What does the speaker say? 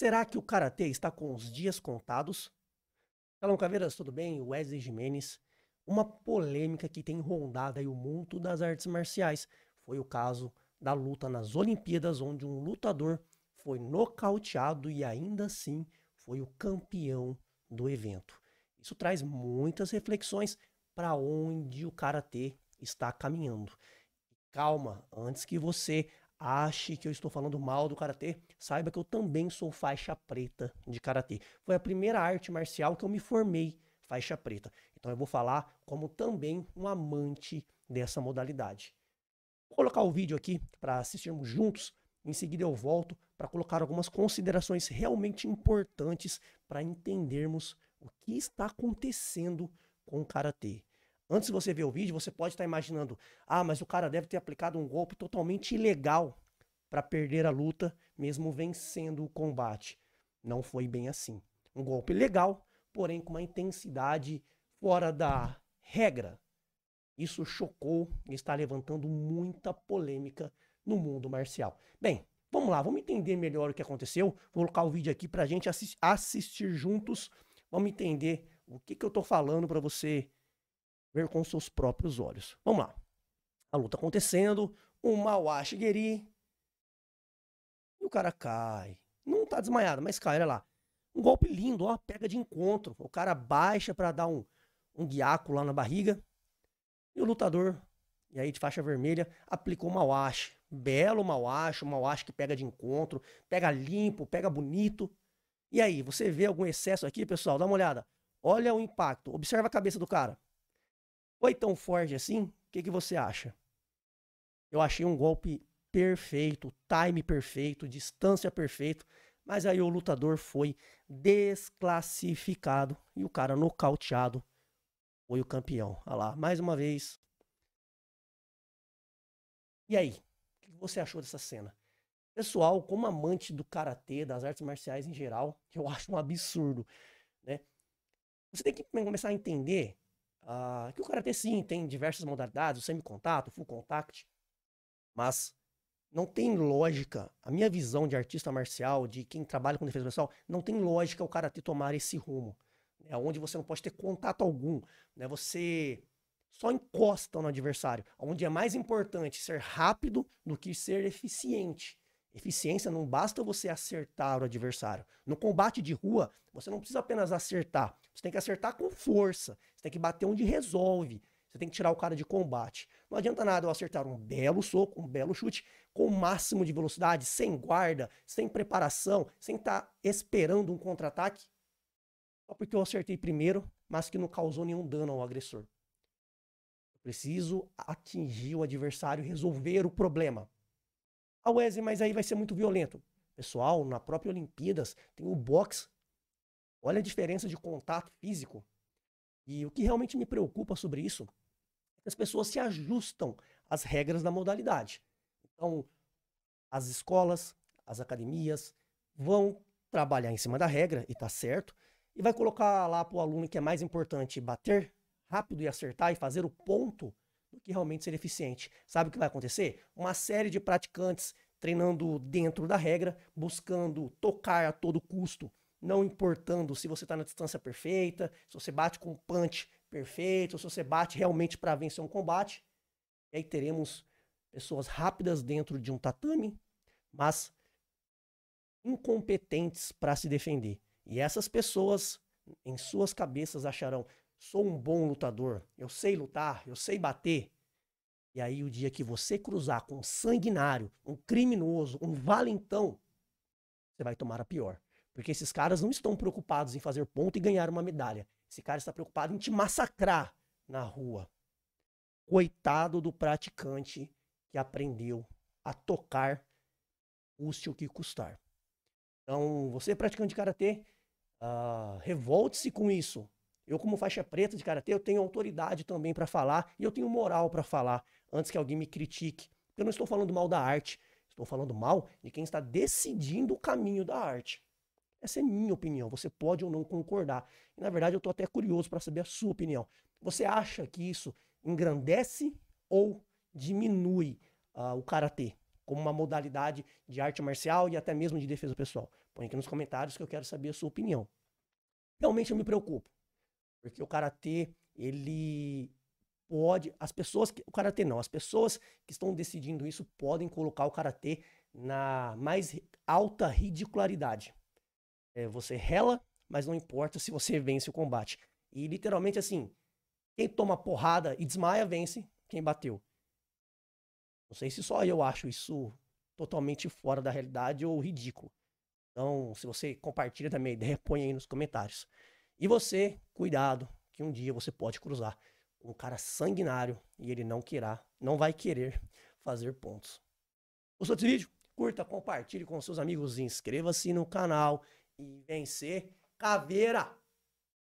Será que o Karatê está com os dias contados? Salão Caveiras, tudo bem? Wesley Jimenez. Uma polêmica que tem rondado o mundo das artes marciais foi o caso da luta nas Olimpíadas, onde um lutador foi nocauteado e ainda assim foi o campeão do evento. Isso traz muitas reflexões para onde o karatê está caminhando. Calma, antes que você ache que eu estou falando mal do karatê, saiba que eu também sou faixa preta de karatê. Foi a primeira arte marcial que eu me formei faixa preta. Então eu vou falar como também um amante dessa modalidade. Vou colocar o vídeo aqui para assistirmos juntos. Em seguida eu volto para colocar algumas considerações realmente importantes para entendermos o que está acontecendo com o karatê. Antes de você ver o vídeo, você pode estar imaginando: ah, mas o cara deve ter aplicado um golpe totalmente ilegal para perder a luta, mesmo vencendo o combate. Não foi bem assim. Um golpe legal, porém com uma intensidade fora da regra. Isso chocou e está levantando muita polêmica no mundo marcial. Bem, vamos lá, vamos entender melhor o que aconteceu. Vou colocar o vídeo aqui para a gente assistir juntos. Vamos entender o que, que eu estou falando para você ver com seus próprios olhos. Vamos lá. A luta acontecendo, o um Mauá Shigeri. E o cara cai. Não tá desmaiado, mas cai, olha lá. Um golpe lindo, ó, pega de encontro. O cara baixa para dar um, um guiaco lá na barriga. E o lutador, e aí de faixa vermelha, aplicou o Mauashi. Belo Mauashi, o Mauashi que pega de encontro, pega limpo, pega bonito. E aí, você vê algum excesso aqui, pessoal? Dá uma olhada. Olha o impacto, observa a cabeça do cara foi tão forte assim? O que, que você acha? Eu achei um golpe perfeito, time perfeito, distância perfeito, mas aí o lutador foi desclassificado e o cara nocauteado foi o campeão. Olha lá, mais uma vez. E aí, o que você achou dessa cena? Pessoal, como amante do karatê, das artes marciais em geral, eu acho um absurdo, né? Você tem que começar a entender ah, que o Karatê, sim, tem diversas modalidades, o semi-contato, o full contact, mas não tem lógica, a minha visão de artista marcial, de quem trabalha com defesa pessoal, não tem lógica o Karatê tomar esse rumo, é onde você não pode ter contato algum, né, você só encosta no adversário, onde é mais importante ser rápido do que ser eficiente. Eficiência não basta você acertar o adversário. No combate de rua, você não precisa apenas acertar. Você tem que acertar com força. Você tem que bater onde resolve. Você tem que tirar o cara de combate. Não adianta nada eu acertar um belo soco, um belo chute, com o máximo de velocidade, sem guarda, sem preparação, sem estar tá esperando um contra-ataque. Só porque eu acertei primeiro, mas que não causou nenhum dano ao agressor. Eu preciso atingir o adversário, resolver o problema. Ah, Wesley, mas aí vai ser muito violento. Pessoal, na própria Olimpíadas tem o boxe. Olha a diferença de contato físico. E o que realmente me preocupa sobre isso é que as pessoas se ajustam às regras da modalidade. Então, as escolas, as academias vão trabalhar em cima da regra, e tá certo, e vai colocar lá pro aluno que é mais importante bater rápido e acertar e fazer o ponto que realmente ser eficiente. Sabe o que vai acontecer? Uma série de praticantes treinando dentro da regra, buscando tocar a todo custo, não importando se você está na distância perfeita, se você bate com um punch perfeito, se você bate realmente para vencer um combate. E aí teremos pessoas rápidas dentro de um tatame, mas incompetentes para se defender. E essas pessoas, em suas cabeças, acharão: sou um bom lutador, eu sei lutar, eu sei bater. E aí, o dia que você cruzar com um sanguinário, um criminoso, um valentão, você vai tomar a pior. Porque esses caras não estão preocupados em fazer ponto e ganhar uma medalha. Esse cara está preocupado em te massacrar na rua. Coitado do praticante que aprendeu a tocar, custe o que custar. Então, você praticante de karatê, uh, revolte-se com isso. Eu, como faixa preta de karatê, eu tenho autoridade também para falar e eu tenho moral para falar antes que alguém me critique. Eu não estou falando mal da arte, estou falando mal de quem está decidindo o caminho da arte. Essa é minha opinião, você pode ou não concordar. E, na verdade, eu estou até curioso para saber a sua opinião. Você acha que isso engrandece ou diminui uh, o karatê como uma modalidade de arte marcial e até mesmo de defesa pessoal? Põe aqui nos comentários que eu quero saber a sua opinião. Realmente eu me preocupo. Porque o karatê, ele pode. As pessoas. Que, o karatê não, as pessoas que estão decidindo isso podem colocar o karatê na mais alta ridicularidade. É, você rela, mas não importa se você vence o combate. E literalmente assim, quem toma porrada e desmaia, vence quem bateu. Não sei se só eu acho isso totalmente fora da realidade ou ridículo. Então, se você compartilha também minha ideia, põe aí nos comentários. E você, cuidado, que um dia você pode cruzar um cara sanguinário e ele não querá, não vai querer fazer pontos. Gostou desse vídeo? Curta, compartilhe com seus amigos, inscreva-se no canal e vencer caveira!